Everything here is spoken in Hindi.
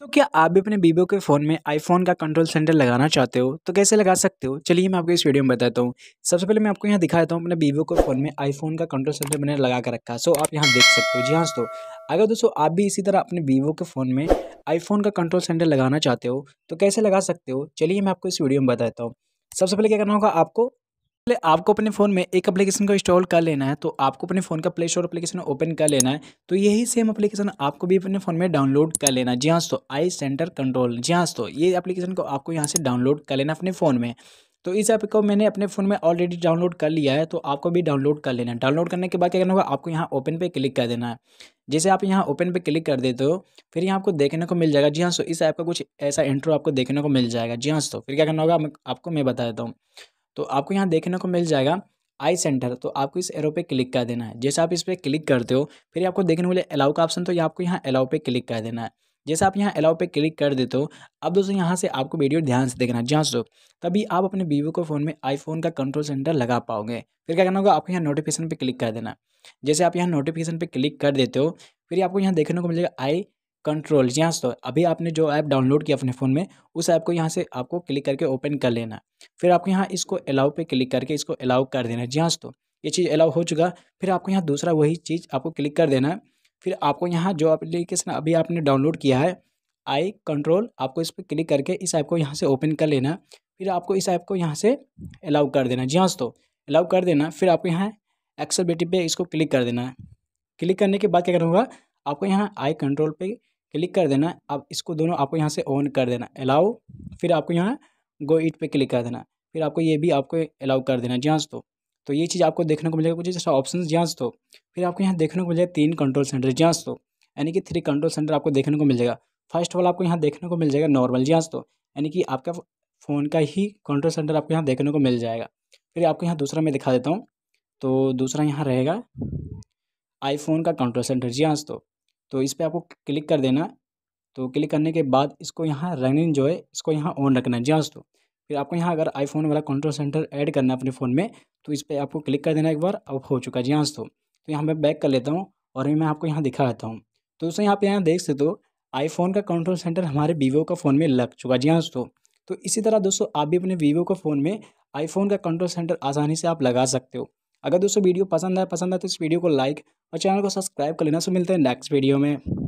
तो क्या आप भी अपने वीवो के फ़ोन में आईफोन का कंट्रोल सेंटर लगाना चाहते हो तो कैसे लगा सकते हो चलिए मैं आपको इस वीडियो में बताता हूँ सबसे पहले मैं आपको यहाँ दिखा देता हूँ अपने वीवो के फ़ोन में आईफोन का कंट्रोल सेंटर मैंने लगा कर रखा है सो आप यहाँ देख सकते हो जी हाँ दोस्तों अगर दोस्तों आप भी इसी तरह अपने वीवो के फ़ोन में आईफोन का कंट्रोल सेंटर लगाना चाहते हो तो कैसे लगा सकते हो चलिए मैं आपको इस वीडियो में बताता हूँ सबसे पहले क्या करना होगा आपको पहले आपको अपने फ़ोन में एक एप्लीकेशन को इंस्टॉल कर लेना है तो आपको अपने फ़ोन का प्ले स्टोर एप्लीकेशन ओपन कर लेना है तो यही सेम एप्लीकेशन आपको भी अपने फ़ोन में डाउनलोड कर लेना है जी हाँ दोस्तों आई सेंटर कंट्रोल जी हाँ दोस्तों ये एप्लीकेशन को आपको यहाँ से डाउनलोड कर लेना अपने फ़ोन में तो इस ऐप को मैंने अपने फ़ोन में ऑलरेडी डाउनलोड कर लिया है तो आपको भी डाउनलोड कर लेना है डाउनलोड करने के बाद क्या करना होगा आपको यहाँ ओपन पे क्लिक कर देना है जैसे आप यहाँ ओपन पे क्लिक कर देते हो फिर यहाँ आपको देखने को मिल जाएगा जी हाँ सो इस ऐप का कुछ ऐसा इंट्रो आपको देखने को मिल जाएगा जी हाँ सो फिर क्या करना होगा आपको मैं बता देता हूँ तो आपको यहाँ देखने को मिल जाएगा आई सेंटर तो आपको इस एरो पे क्लिक कर देना है जैसे आप इस पर क्लिक करते हो फिर आपको देखने वाले अलाउ का ऑप्शन तो ये आपको यहाँ अलाउ पे क्लिक कर देना है जैसे आप यहाँ अलाउ पे क्लिक कर देते हो अब दोस्तों यहाँ से आपको वीडियो ध्यान से देखना है जहाँ सो तभी आप अपने वीवो को फ़ोन में आईफोन का कंट्रोल सेंटर लगा पाओगे फिर क्या करना होगा आपको यहाँ नोटिफिकेशन पर क्लिक कर देना जैसे आप यहाँ नोटिफिकेशन पर क्लिक कर देते हो फिर आपको यहाँ देखने को मिलेगा आई कंट्रोल यहाँ से तो अभी आपने जो ऐप डाउनलोड किया अपने फ़ोन में उस ऐप को यहाँ से आपको क्लिक करके ओपन कर लेना फिर आपको यहाँ इसको अलाउ पे क्लिक करके इसको अलाउ कर देना है जी हाँ तो ये चीज़ अलाउ हो चुका फिर आपको यहाँ दूसरा वही चीज़ आपको क्लिक कर देना है फिर आपको यहाँ जो एप्लीकेशन अभी आपने डाउनलोड किया है आई कंट्रोल आपको इस पर क्लिक करके इस ऐप को यहाँ से ओपन कर लेना फिर आपको इस ऐप को यहाँ से अलाउ कर देना जी हाँ दोस्तों अलाउ कर देना फिर आपको यहाँ एक्सल बेटी पे इसको क्लिक कर देना है क्लिक करने के बाद क्या करूँगा आपको यहाँ आई कंट्रोल पे क्लिक कर देना अब इसको दोनों आपको यहाँ से ऑन कर देना अलाउ फिर आपको यहाँ गो इट पे क्लिक कर देना फिर आपको ये भी आपको अलाउ कर देना जहाँ तो तो ये चीज़ आपको देखने को मिलेगा कुछ जैसा ऑप्शन जहाँ तो फिर आपको यहाँ देखने को मिलेगा तीन कंट्रोल सेंटर जहाँ तो यानी कि थ्री कंट्रोल सेंटर आपको देखने को मिल जाएगा फर्स्ट वाला आपको यहाँ देखने को मिल जाएगा नॉर्मल जहाँ तो यानी कि आपका फ़ोन का ही कंट्रोल सेंटर आपको यहाँ देखने को मिल जाएगा फिर आपको यहाँ दूसरा मैं दिखा देता हूँ तो दूसरा यहाँ रहेगा आईफोन का कंट्रोल सेंटर जी हाँ तो तो इस पर आपको क्लिक कर देना तो क्लिक करने के बाद इसको यहाँ रनिंग जो है इसको यहाँ ऑन रखना है जी दोस्तों फिर आपको यहाँ अगर आईफोन वाला कंट्रोल सेंटर ऐड करना है अपने फ़ोन में तो इस पर आपको क्लिक कर देना एक बार अब हो चुका है जी हाँ दोस्तों तो यहाँ मैं बैक कर लेता हूँ और मैं आपको यहाँ दिखा देता हूँ तो दोस्तों यहाँ पे यहाँ देख सकते हो आईफोन का कंट्रोल सेंटर हमारे वीवो का फ़ोन में लग चुका जी हाँ दोस्तों तो इसी तरह दोस्तों आप भी अपने वीवो का फ़ोन में आईफोन का कंट्रोल सेंटर आसानी से आप लगा सकते हो अगर दोस्तों वीडियो पसंद है पसंद है तो इस वीडियो को लाइक और चैनल को सब्सक्राइब कर लेना सो मिलते हैं नेक्स्ट वीडियो में